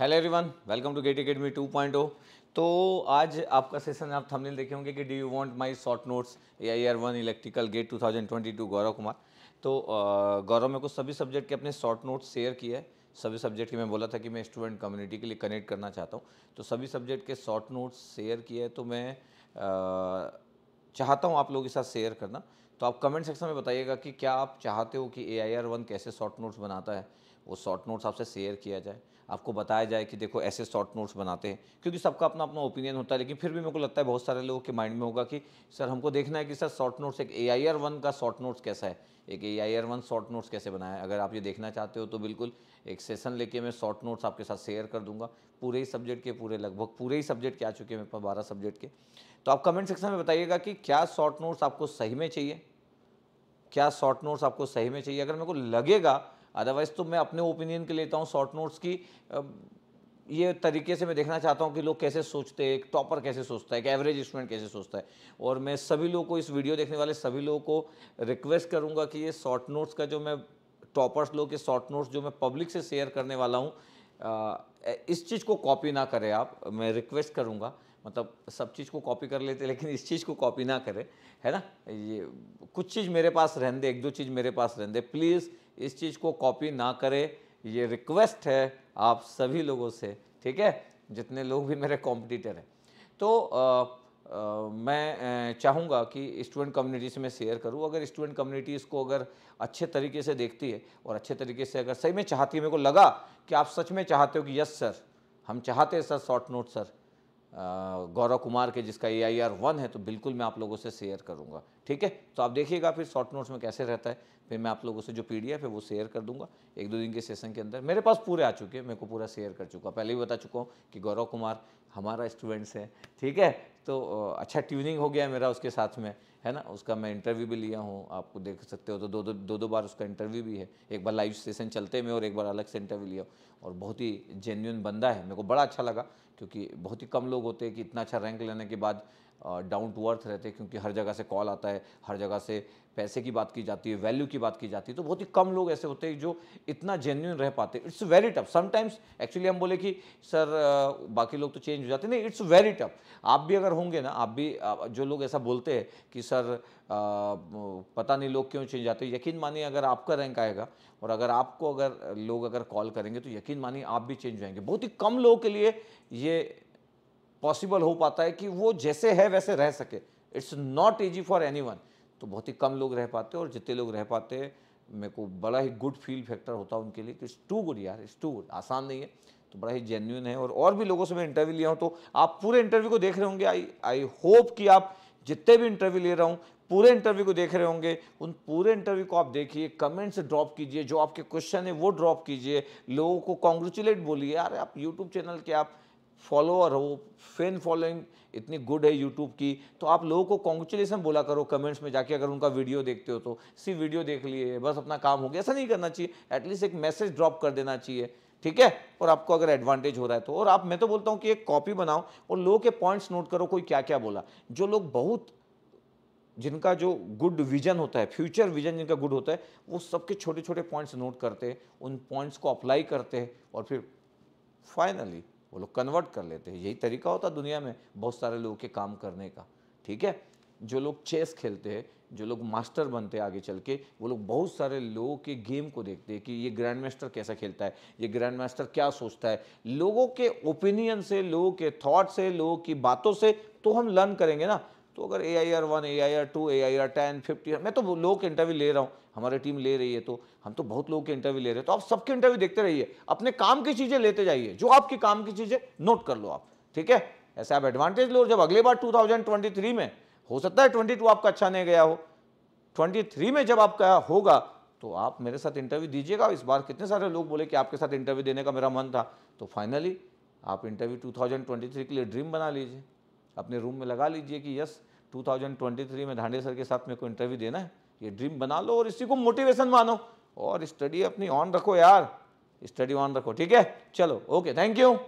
hello everyone welcome to GATE academy two point तो आज आपका सेशन आप थंबनेल देखे होंगे कि do you want my short notes A I R one electrical GATE 2022 Gaurav Kumar तो गौरव मेरे को सभी सब्जेक्ट के अपने शॉर्ट नोट्स शेयर किए हैं सभी सब्जेक्ट के मैं बोला था कि मैं स्टूडेंट कम्युनिटी के लिए कनेक्ट करना चाहता हूँ तो सभी सब्जेक्ट के शॉर्ट नोट्स शेयर किए हैं तो मैं आ, चाहता हूँ आप लोगों के साथ शेयर करना तो आप कमेंट सेक्शन में बताइएगा कि क्या आप चाहते हो कि ए आई आर वन कैसे शॉर्ट नोट्स बनाता है वो शॉर्ट नोट्स आपसे शेयर किया जाए आपको बताया जाए कि देखो ऐसे शॉर्ट नोट्स बनाते हैं क्योंकि सबका अपना अपना ओपिनियन होता है लेकिन फिर भी मेरे को लगता है बहुत सारे लोगों के माइंड में होगा कि सर हमको देखना है कि सर शॉर्ट नोट्स एक ए आई आर वन का शॉर्ट नोट्स कैसा है एक A I one short notes कैसे बनाएं अगर आप ये देखना चाहते हो तो बिल्कुल एक सेशन लेके मैं शॉर्ट नोट्स आपके साथ शेयर कर दूंगा पूरे ही सब्जेक्ट के पूरे लगभग पूरे ही सब्जेक्ट के आ चुके हैं मेरे पास बारह सब्जेक्ट के तो आप कमेंट सेक्शन में बताइएगा कि क्या शॉर्ट नोट्स आपको सही में चाहिए क्या शॉर्ट नोट्स आपको सही में चाहिए अगर मेरे को लगेगा अदरवाइज़ तो मैं अपने ओपिनियन के लेता हूँ शॉर्ट नोट्स की ये तरीके से मैं देखना चाहता हूँ कि लोग कैसे सोचते हैं एक टॉपर कैसे सोचता है एक एवरेज स्टूडेंट कैसे सोचता है और मैं सभी लोगों को इस वीडियो देखने वाले सभी लोगों को रिक्वेस्ट करूँगा कि ये शॉर्ट नोट्स का जो मैं टॉपर्स लोग के शॉर्ट नोट्स जो मैं पब्लिक से शेयर करने वाला हूँ इस चीज़ को कॉपी ना करें आप मैं रिक्वेस्ट करूँगा मतलब सब चीज़ को कॉपी कर लेते लेकिन इस चीज़ को कॉपी ना करें है ना ये कुछ चीज़ मेरे पास रहने दे एक दो चीज़ मेरे पास रहने दे प्लीज़ इस चीज़ को कॉपी ना करें ये रिक्वेस्ट है आप सभी लोगों से ठीक है जितने लोग भी मेरे कॉम्पिटिटर हैं तो आ, आ, मैं चाहूँगा कि स्टूडेंट कम्युनिटी से मैं शेयर करूँ अगर स्टूडेंट कम्युनिटी इसको अगर अच्छे तरीके से देखती है और अच्छे तरीके से अगर सही में चाहती है मेरे को लगा कि आप सच में चाहते हो कि यस सर हम चाहते हैं sir short note sir Gaurav Kumar के जिसका ए आई आर वन है तो बिल्कुल मैं आप लोगों से शेयर करूँगा ठीक है तो आप देखिएगा फिर शॉर्ट नोट्स में कैसे रहता है फिर मैं आप लोगों से जो पी है वो शेयर कर दूंगा एक दो दिन के सेशन के अंदर मेरे पास पूरे आ चुके हैं मेरे को पूरा शेयर कर चुका पहले भी बता चुका हूँ कि गौरव कुमार हमारा स्टूडेंट्स है ठीक है तो अच्छा ट्यूनिंग हो गया मेरा उसके साथ में है ना उसका मैं इंटरव्यू भी लिया हूँ आपको देख सकते हो तो दो दो दो दो बार उसका इंटरव्यू भी है एक बार लाइव सेशन चलते में और एक बार अलग से इंटरव्यू लिया और बहुत ही जेन्यून बंदा है मेरे को बड़ा अच्छा लगा क्योंकि बहुत ही कम लोग होते हैं कि इतना अच्छा रैंक लेने के बाद डाउन टू अर्थ रहते हैं क्योंकि हर जगह से कॉल आता है हर जगह से पैसे की बात की जाती है वैल्यू की बात की जाती है तो बहुत ही कम लोग ऐसे होते हैं जो इतना जेन्यून रह पाते it's very tough sometimes actually हम बोले कि सर बाकी लोग तो चेंज हो जाते नहीं इट्स वेरी टफ आप भी अगर होंगे ना आप भी जो लोग ऐसा बोलते हैं कि सर पता नहीं लोग क्यों चेंज जाते यकीन मानिए अगर आपका रैंक आएगा और अगर आपको अगर लोग अगर कॉल करेंगे तो यकीन मानिए आप भी चेंज हो जाएंगे बहुत ही कम लोगों के लिए ये पॉसिबल हो पाता है कि वो जैसे है वैसे रह सके it's not easy for any तो बहुत ही कम लोग रह पाते और जितने लोग रह पाते हैं मेरे को बड़ा ही गुड फील फैक्टर होता है उनके लिए कि इट्स टू गुड यार इट्स टू गुड आसान नहीं है तो बड़ा ही जेन्यून है और और भी लोगों से मैं इंटरव्यू लिया हूँ तो आप पूरे इंटरव्यू को देख रहे होंगे आई आई होप कि आप जितने भी इंटरव्यू ले रहा हूँ पूरे इंटरव्यू को देख रहे होंगे उन पूरे इंटरव्यू को आप देखिए कमेंट्स ड्रॉप कीजिए जो आपके क्वेश्चन है वो ड्रॉप कीजिए लोगों को कॉन्ग्रेचुलेट बोलिए यार आप यूट्यूब चैनल के आप फॉलोअर हो फैन फॉलोइंग इतनी गुड है यूट्यूब की तो आप लोगों को कॉन्ग्रेचुलेसन बोला करो कमेंट्स में जाके अगर उनका वीडियो देखते हो तो सी वीडियो देख लिए बस अपना काम हो गया ऐसा नहीं करना चाहिए एटलीस्ट एक मैसेज ड्रॉप कर देना चाहिए ठीक है और आपको अगर एडवांटेज हो रहा है तो और आप मैं तो बोलता हूँ कि एक कॉपी बनाओ और लोगों के पॉइंट्स नोट करो कोई क्या क्या बोला जो लोग बहुत जिनका जो गुड विजन होता है फ्यूचर विजन जिनका गुड होता है वो सबके छोटे छोटे पॉइंट्स नोट करते हैं उन पॉइंट्स को अप्लाई करते हैं और फिर फाइनली वो लोग कन्वर्ट कर लेते हैं यही तरीका होता दुनिया में बहुत सारे लोगों के काम करने का ठीक है जो लोग चेस खेलते हैं जो लोग मास्टर बनते हैं आगे चल के वो लोग बहुत सारे लोगों के गेम को देखते हैं कि ये ग्रैंड मास्टर कैसा खेलता है ये ग्रैंड मास्टर क्या सोचता है लोगों के ओपिनियन से लोगों के थॉट से लोगों की बातों से तो हम लर्न करेंगे ना तो अगर A I R one A I R two A I R ten fifty मैं तो लोगों के इंटरव्यू ले रहा हूँ हमारी टीम ले रही है तो हम तो बहुत लोगों के इंटरव्यू ले रहे हैं तो आप सबके इंटरव्यू देखते रहिए अपने काम की चीज़ें लेते जाइए जो आपके काम की चीज़ें नोट कर लो आप ठीक है ऐसे आप एडवांटेज लो जब अगले बार थ्री में हो सकता है टू आपका अच्छा नहीं गया हो थ्री में जब आपका होगा तो आप मेरे साथ इंटरव्यू दीजिएगा इस बार कितने सारे लोग बोले कि आपके साथ इंटरव्यू देने का मेरा मन था तो फाइनली आप इंटरव्यू 2023 के लिए ड्रीम बना लीजिए अपने रूम में लगा लीजिए कि यस 2023 में धांडे सर के साथ मेरे को इंटरव्यू देना है ये ड्रीम बना लो और इसी को मोटिवेशन मानो और स्टडी अपनी ऑन रखो यार स्टडी ऑन रखो ठीक है चलो ओके थैंक यू